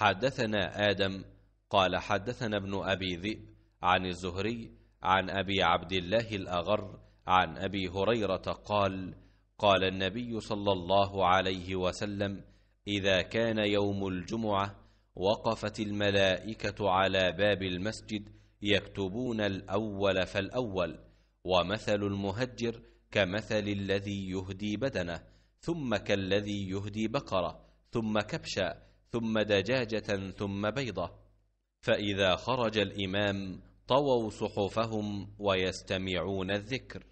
حدثنا آدم قال حدثنا ابن أبي ذئب عن الزهري عن أبي عبد الله الأغر عن أبي هريرة قال قال النبي صلى الله عليه وسلم إذا كان يوم الجمعة وقفت الملائكة على باب المسجد يكتبون الأول فالأول ومثل المهجر كمثل الذي يهدي بدنه ثم كالذي يهدي بقرة ثم كبشا ثم دجاجة ثم بيضة فإذا خرج الإمام طووا صحفهم ويستمعون الذكر